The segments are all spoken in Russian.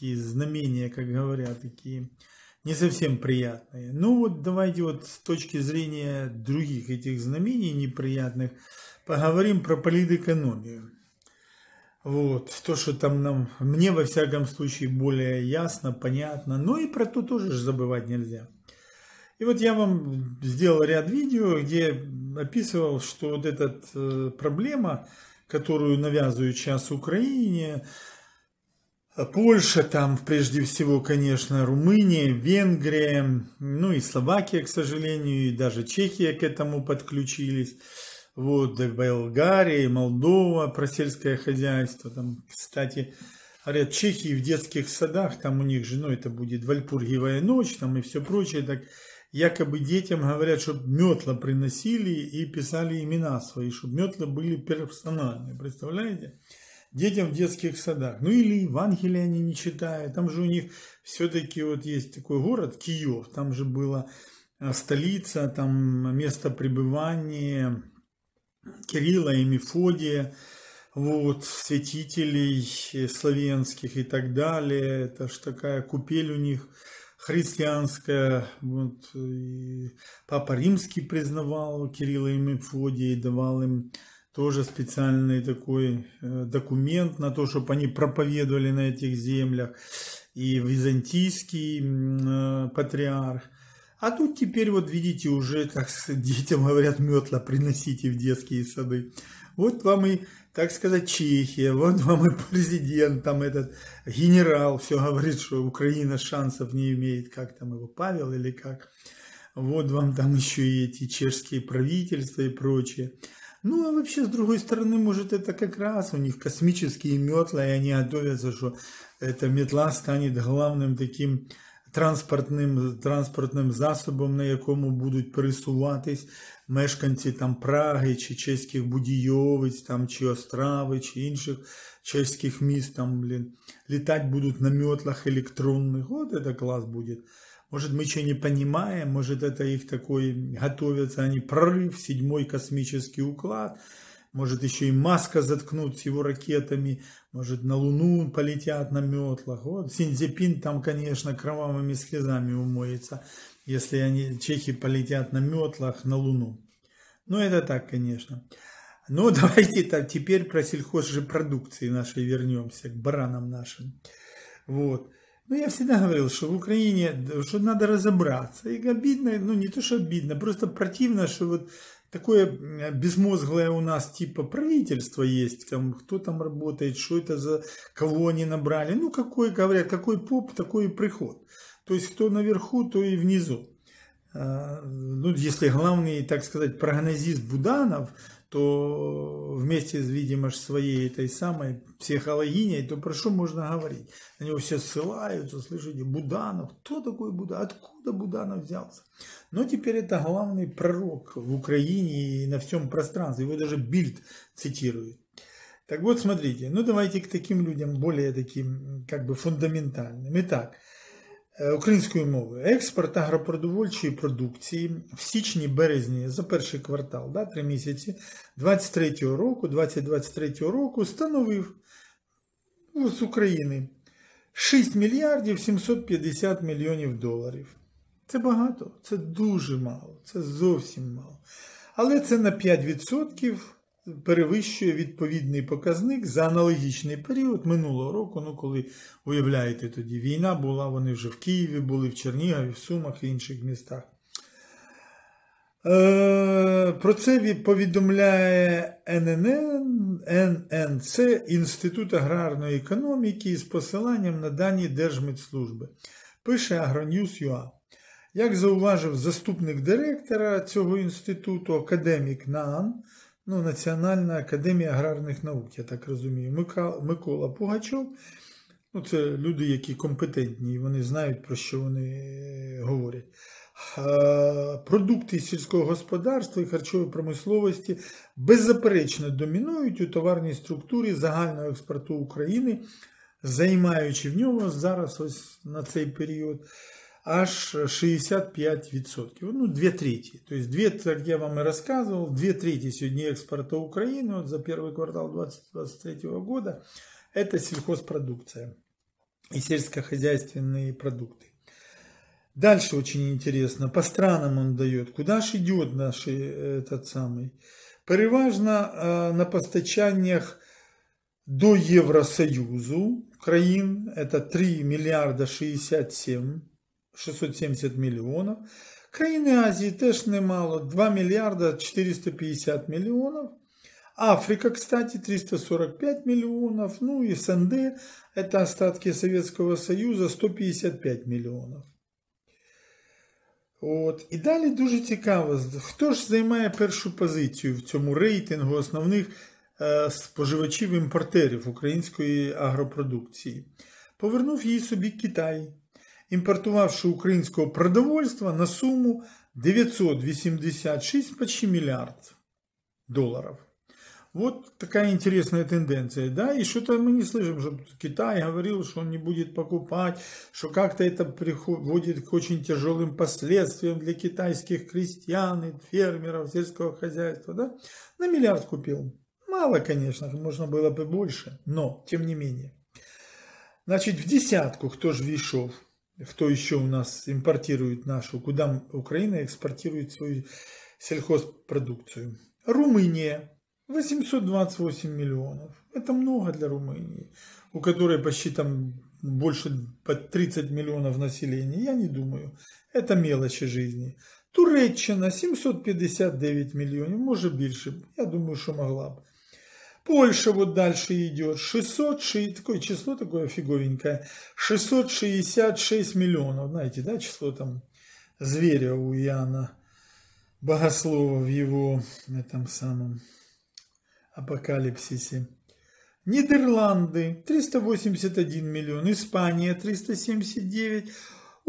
такие знамения, как говорят, такие не совсем приятные. Ну вот давайте вот с точки зрения других этих знамений неприятных поговорим про политэкономию. Вот, то, что там нам, мне во всяком случае более ясно, понятно, но и про то тоже забывать нельзя. И вот я вам сделал ряд видео, где описывал, что вот эта э, проблема, которую навязывают сейчас Украине, а Польша, там прежде всего, конечно, Румыния, Венгрия, ну и Словакия, к сожалению, и даже Чехия к этому подключились. Вот, Болгария, Молдова про сельское хозяйство. Там, кстати, говорят, Чехии в детских садах, там у них же, ну, это будет Вальпургиевая ночь, там и все прочее. Так якобы детям говорят, чтобы метла приносили и писали имена свои, чтобы метлы были персональные, представляете? детям в детских садах. Ну или Евангелие они не читают. Там же у них все-таки вот есть такой город Киев, там же была а, столица, там место пребывания Кирилла и Мефодия, вот, святителей славянских и так далее. Это ж такая купель у них христианская. Вот, Папа Римский признавал Кирилла и Мефодия и давал им тоже специальный такой э, документ на то, чтобы они проповедовали на этих землях, и византийский э, патриарх. А тут теперь вот видите уже, как с детям говорят, метла приносите в детские сады. Вот вам и, так сказать, Чехия, вот вам и президент, там этот генерал все говорит, что Украина шансов не имеет, как там его, Павел или как. Вот вам там еще и эти чешские правительства и прочее. Ну, а вообще, с другой стороны, может, это как раз у них космические метла, и они отдавятся, что эта метла станет главным таким транспортным транспортным засобом, на якому будут пересуватись мешканці там Праги, чи чеських будійовиць, там, чи Острави, чи інших чеських міст, там, блин, летать будут на метлах электронных, вот это класс будет. Может, мы что не понимаем, может, это их такой, готовятся они, прорыв, седьмой космический уклад, может, еще и Маска заткнут с его ракетами, может, на Луну полетят на метлах. Вот, Синзепин там, конечно, кровавыми слезами умоется, если они, чехи полетят на метлах на Луну. Ну, это так, конечно. Ну, давайте так, теперь про сельхозжепродукции нашей вернемся, к баранам нашим. Вот. Ну, я всегда говорил, что в Украине, что надо разобраться. И обидно, ну не то, что обидно, просто противно, что вот такое э, безмозглое у нас типа правительство есть, там, кто там работает, что это за, кого они набрали. Ну, какой, говорят, какой поп, такой и приход. То есть, кто наверху, то и внизу. А, ну, если главный, так сказать, прогнозист Буданов, то вместе, с видимо, своей этой самой психологиней, то про что можно говорить? На него все ссылаются, слышите, Буданов. Кто такой Буданов? Откуда Буданов взялся? Но теперь это главный пророк в Украине и на всем пространстве. Его даже Бильд цитирует. Так вот, смотрите, ну давайте к таким людям более таким, как бы фундаментальным. Итак, Е, української мови Експорт агропродовольчої продукції в січні-березні за перший квартал, да, 3 місяці 23 року, 2023 року становив ну, з України 6 мільярдів 750 мільйонів доларів. Це багато, це дуже мало, це зовсім мало. Але це на 5% перевищує відповідний показник за аналогічний період минулого року. Ну, коли уявляєте, тоді війна була, вони вже в Києві були, в Чернігові, в Сумах і інших містах. Е, про це повідомляє ННН, ННЦ Інститут аграрної економіки з посиланням на дані Держмедслужби. Пише Агроньюз.ua. Як зауважив заступник директора цього інституту, академік Наан, ну, Національна академія аграрних наук, я так розумію, Микола Пугачов. Ну, Це люди, які компетентні, і вони знають, про що вони е, говорять. Продукти сільського господарства і харчової промисловості беззаперечно домінують у товарній структурі загального експорту України, займаючи в нього зараз ось на цей період аж 65%. Ну, две трети. То есть, две, как я вам и рассказывал, две трети сегодня экспорта Украины вот за первый квартал 2023 года – это сельхозпродукция и сельскохозяйственные продукты. Дальше очень интересно, по странам он дает, куда же идет наш э, этот самый. Переважно э, на постачаниях до Евросоюзу украин, это 3 миллиарда 67 670 мільйонів. Країни Азії теж немало, 2 мільярда 450 мільйонів. Африка, кстати, 345 мільйонів. Ну і СНД, это остатки Советского Союза, 155 миллионов. От. І далі дуже цікаво, хто ж займає першу позицію в цьому рейтингу основних е, споживачів-імпортерів української агропродукції. Повернув її собі Китай. імпортувавши українського продовольства на суму 986 миллиард долларов. Вот такая интересная тенденция, да, и что-то мы не слышим, что Китай говорил, что он не будет покупать, что как-то это приводит к очень тяжелым последствиям для китайских крестьян, фермеров, сельского хозяйства, да, на миллиард купил. Мало, конечно, можно было бы больше, но тем не менее. Значит, в десятку кто же війшов? кто еще у нас импортирует нашу, куда Украина экспортирует свою сельхозпродукцию. Румыния 828 миллионов. Это много для Румынии, у которой почти там больше 30 миллионов населения. Я не думаю. Это мелочи жизни. Туреччина 759 миллионов, может больше, Я думаю, что могла бы. Польша вот дальше идет. 606, такое число такое фиговенькое. 666 миллионов. Знаете, да, число там зверя у Иоанна Богослова в его этом самом апокалипсисе. Нидерланды 381 миллион, Испания 379,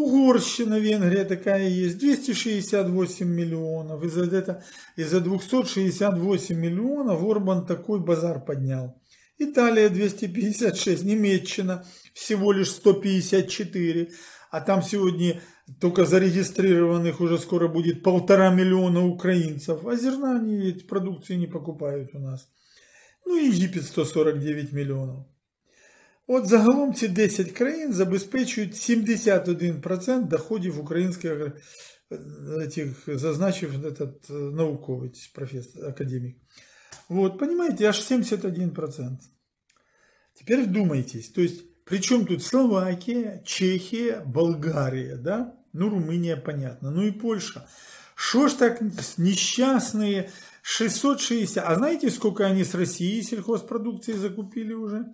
Угорщина, Венгрия такая есть, 268 миллионов. Из-за это, из-за 268 миллионов Орбан такой базар поднял. Италия 256, Немеччина всего лишь 154, а там сегодня только зарегистрированных уже скоро будет полтора миллиона украинцев, а зерна они ведь продукции не покупают у нас. Ну Египет 149 миллионов. От загалом ці 10 країн забезпечують 71% доходів українських этих, зазначив этот науковець, профессор, академик. Вот, понимаете, аж 71%. Теперь вдумайтесь, то есть, причем тут Словакия, Чехия, Болгария, да? Ну, Румыния, понятно, ну и Польша. Что ж так несчастные 660, а знаете, сколько они с России сельхозпродукции закупили уже?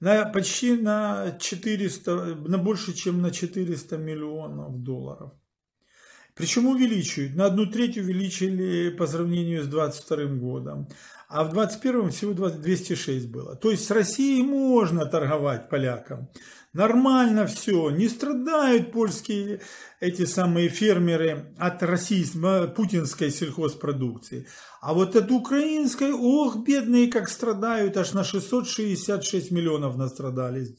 на почти на 400, на больше, чем на 400 миллионов долларов. Причем увеличивают. На одну треть увеличили по сравнению с 2022 годом. А в 2021 всего 206 было. То есть с Россией можно торговать полякам. Нормально все. Не страдают польские эти самые фермеры от российской, путинской сельхозпродукции. А вот от украинской, ох, бедные как страдают. Аж на 666 миллионов настрадались.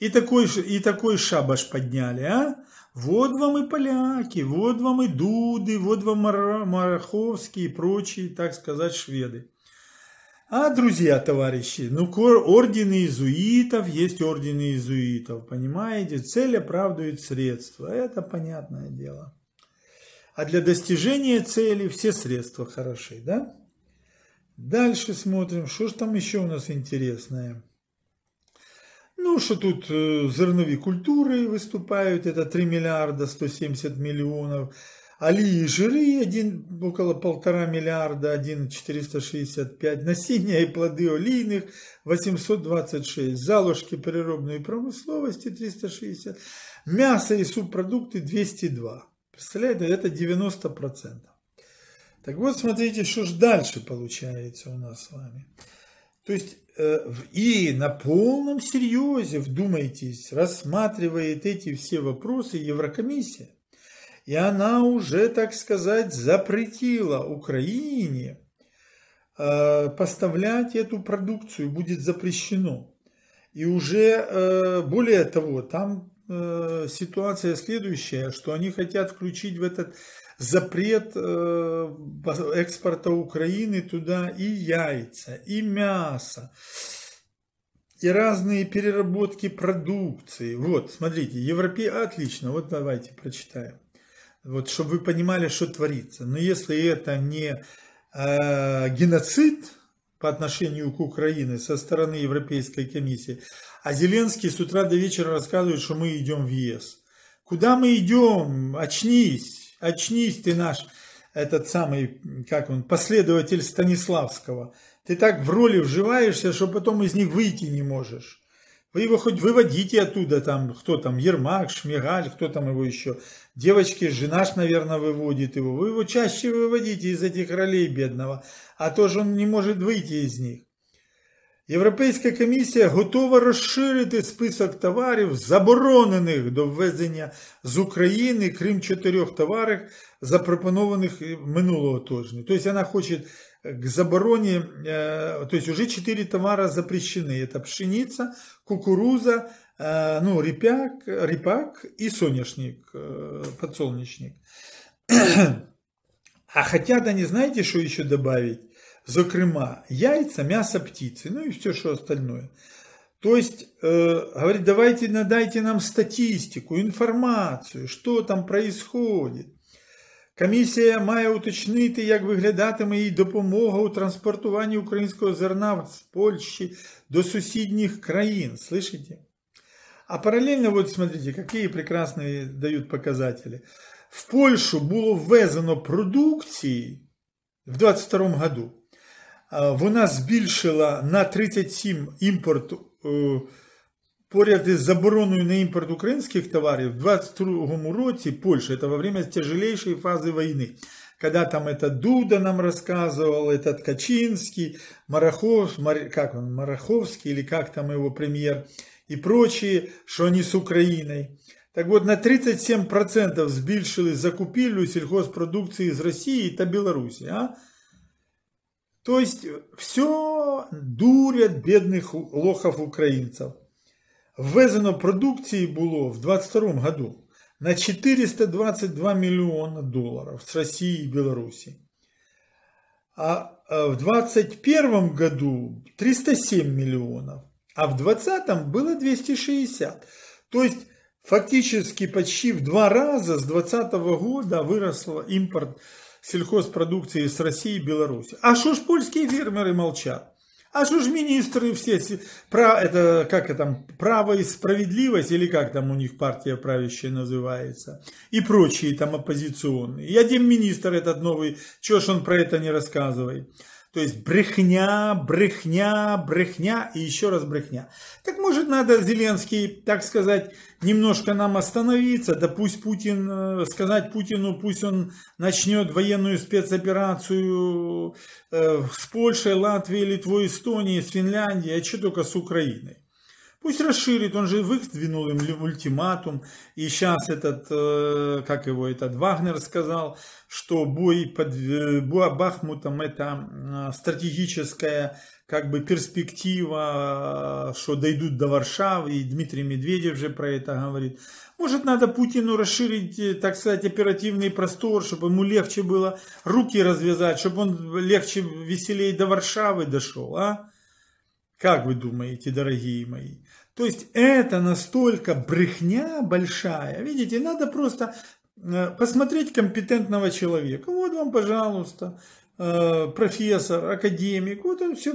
И такой, и такой шабаш подняли, а? Вот вам и поляки, вот вам и дуды, вот вам Мараховские и прочие, так сказать, шведы. А, друзья, товарищи, ну ордены иезуитов есть ордены иезуитов, понимаете? Цель оправдывает средства, это понятное дело. А для достижения цели все средства хороши, да? Дальше смотрим, что же там еще у нас интересное. Ну, что тут э, зерновые культуры выступают, это 3 миллиарда 170 миллионов. Али жиры один, около полтора миллиарда, 1 465. Насіння и плоды олійних 826. Залушки переробної промисловости 360. Мясо и субпродукты 202. Представляете, это 90%. Так вот, смотрите, что ж дальше получается у нас с вами. То есть э, и на полном серьезе, вдумайтесь, рассматривает эти все вопросы Еврокомиссия. И она уже, так сказать, запретила Украине э, поставлять эту продукцию, будет запрещено. И уже э, более того, там ситуация следующая, что они хотят включить в этот запрет э, экспорта Украины туда и яйца, и мясо, и разные переработки продукции. Вот, смотрите, Европе отлично, вот давайте прочитаем. Вот, чтобы вы понимали, что творится. Но если это не э, геноцид по отношению к Украине со стороны Европейской комиссии, а Зеленский с утра до вечера рассказывает, что мы идем в ЕС. Куда мы идем? Очнись, очнись ты наш, этот самый, как он, последователь Станиславского. Ты так в роли вживаешься, что потом из них выйти не можешь. Вы его хоть выводите оттуда, там, кто там, Ермак, Шмигаль, кто там его еще. Девочки, жена ж, наверное, выводит его. Вы его чаще выводите из этих ролей бедного, а то же он не может выйти из них. Європейська комісія готова розширити список товарів, заборонених до ввезення з України, крім чотирьох товарів, запропонованих минулого тижня. Тобто вона хоче к забороні. то есть уже 4 товара запрещены. Это пшеница, кукуруза, е, ну, репяк, репак и солнечник, е, подсолнечник. А хотя да не знаете, что еще добавить? зокрема яйца, мясо птиці, ну и все, що остальное. То есть, э, давайте надайте нам статистику, інформацію, що там происходит. Комісія має уточнити, як виглядатиме її допомога у транспортуванні українського зерна з Польщі до сусідніх країн. Слышите? А параллельно, вот смотрите, какие прекрасные дают показатели. В Польшу було ввезено продукції в 2022 году А, вона збільшила на 37 імпорт поряд із забороною на імпорт українських товарів в 2022 році Польща, це во время тяжелейшей фази війни. когда там этот Дуда нам рассказывал, этот Качинский, Марахов, Мар, как он, Мараховский или как там его премьер и прочие, что они с Украиной. Так вот, на 37% збільшили закупили сельхозпродукции из России и Беларуси. А? То есть все дурять бедных лохов украинцев. Ввезено продукции было в 22 году на 422 миллиона долларов с России и Беларуси. А э, в 21 году 307 миллионов, а в 20 было 260. То есть фактически почти в два раза с 20 года выросло импорт сельхозпродукции с России и Беларуси. А что ж польские фермеры молчат? А что ж министры все, про, это, как там, право и справедливость, или как там у них партия правящая называется, и прочие там оппозиционные. Я министр этот новый, чего ж он про это не рассказывает. То есть брехня, брехня, брехня и еще раз брехня. Так может надо Зеленский, так сказать, немножко нам остановиться, да пусть Путин, э, сказать Путину, пусть он начнет военную спецоперацию э, с Польшей, Латвией, Литвой, Эстонией, с Финляндией, а что только с Украиной. Пусть расширит, он же выдвинул им ультиматум. И сейчас этот, э, как его этот Вагнер сказал, что бой под э, Бахмутом это э, стратегическая как бы перспектива, что дойдут до Варшавы, и Дмитрий Медведев же про это говорит. Может, надо Путину расширить, так сказать, оперативный простор, чтобы ему легче было руки развязать, чтобы он легче, веселее до Варшавы дошел, а? Как вы думаете, дорогие мои? То есть это настолько брехня большая. Видите, надо просто э, посмотреть компетентного человека. Вот вам, пожалуйста, э, профессор, академик. Вот он все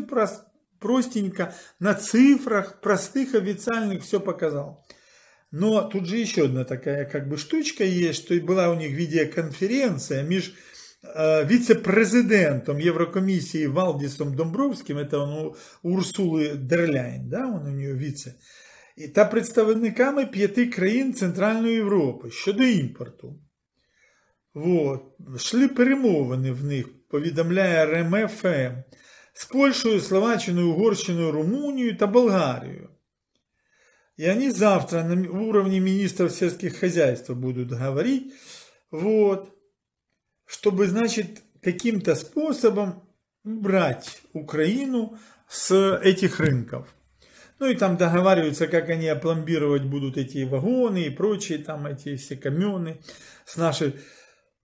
простенько на цифрах, простых, официальных все показал. Но тут же еще одна такая как бы штучка есть, что была у них видеоконференция между Е, віце-президентом Єврокомісії Валдісом Домбровським, это ну, Урсули Дерляйн, да, у нього віце, та представниками п'яти країн Центральної Європи щодо імпорту. От. Шли перемовини в них, повідомляє РМФМ, ем ем, з Польщею, Словаччиною, Угорщиною, Румунією та Болгарією. І они завтра на уровне міністрів сельских хозяйств будуть говорить. Вот. чтобы, значит, каким-то способом убрать Украину с этих рынков. Ну и там договариваются, как они опломбировать будут эти вагоны и прочие там эти все камены с нашей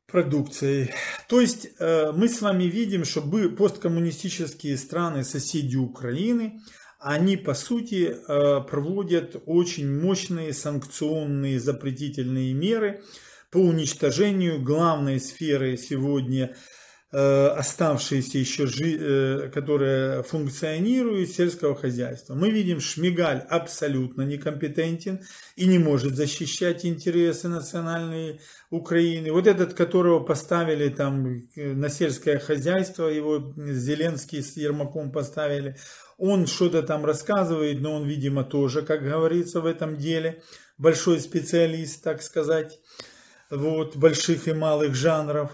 продукцией. То есть э, мы с вами видим, что посткоммунистические страны, соседи Украины, они по сути э, проводят очень мощные санкционные запретительные меры, по уничтожению главной сферы сегодня э, оставшиеся еще, жи, э, которые функционируют, сельского хозяйства. Мы видим, Шмигаль абсолютно некомпетентен и не может защищать интересы национальной Украины. Вот этот, которого поставили там э, на сельское хозяйство, его Зеленский с Ермаком поставили, он что-то там рассказывает, но он, видимо, тоже, как говорится в этом деле, большой специалист, так сказать вот, больших и малых жанров.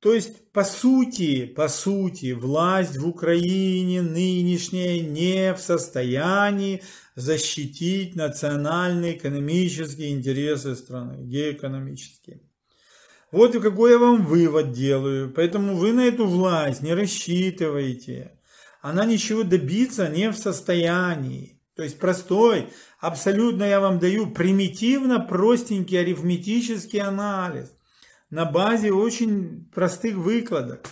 То есть, по сути, по сути, власть в Украине нынешняя не в состоянии защитить национальные экономические интересы страны, геоэкономические. Вот какой я вам вывод делаю. Поэтому вы на эту власть не рассчитываете. Она ничего добиться не в состоянии. То есть простой абсолютно я вам даю примитивно простенький арифметический анализ на базе очень простых выкладок,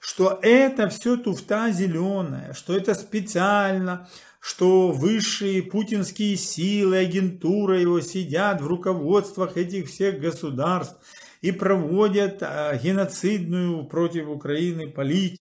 что это все туфта зеленая, что это специально, что высшие путинские силы, агентура его сидят в руководствах этих всех государств и проводят э, геноцидную против Украины политику.